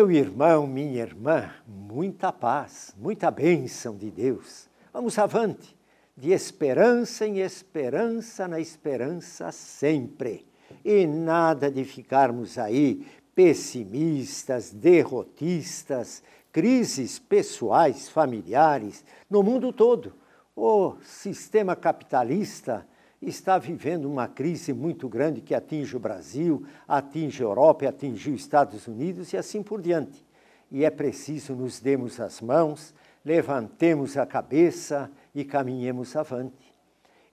Meu irmão, minha irmã, muita paz, muita bênção de Deus. Vamos avante, de esperança em esperança, na esperança sempre. E nada de ficarmos aí pessimistas, derrotistas, crises pessoais, familiares, no mundo todo. O sistema capitalista está vivendo uma crise muito grande que atinge o Brasil, atinge a Europa, atinge os Estados Unidos e assim por diante. E é preciso nos demos as mãos, levantemos a cabeça e caminhemos avante.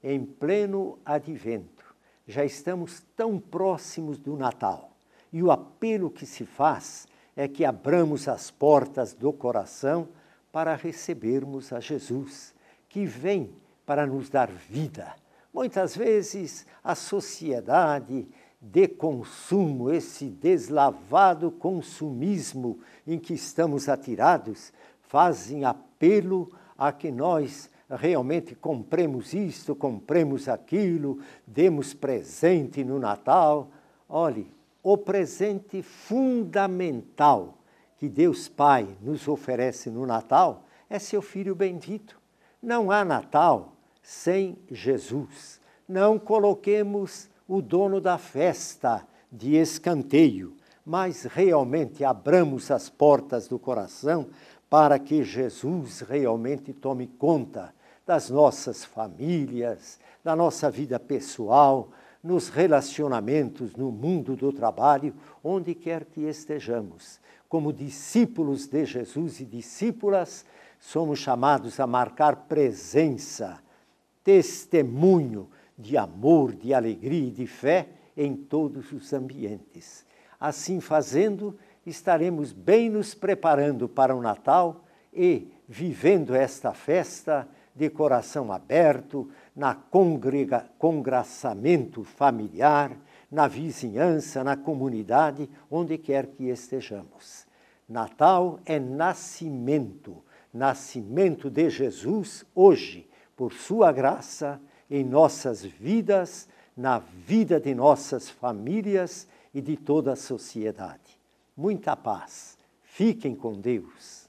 Em pleno advento, já estamos tão próximos do Natal e o apelo que se faz é que abramos as portas do coração para recebermos a Jesus, que vem para nos dar vida Muitas vezes a sociedade de consumo, esse deslavado consumismo em que estamos atirados, fazem apelo a que nós realmente compremos isto, compremos aquilo, demos presente no Natal. Olhe, o presente fundamental que Deus Pai nos oferece no Natal é seu Filho bendito. Não há Natal sem Jesus. Não coloquemos o dono da festa de escanteio, mas realmente abramos as portas do coração para que Jesus realmente tome conta das nossas famílias, da nossa vida pessoal, nos relacionamentos, no mundo do trabalho, onde quer que estejamos. Como discípulos de Jesus e discípulas, somos chamados a marcar presença testemunho de amor, de alegria e de fé em todos os ambientes. Assim fazendo, estaremos bem nos preparando para o Natal e vivendo esta festa de coração aberto, na congrega, congraçamento familiar, na vizinhança, na comunidade, onde quer que estejamos. Natal é nascimento, nascimento de Jesus hoje, por Sua graça, em nossas vidas, na vida de nossas famílias e de toda a sociedade. Muita paz. Fiquem com Deus.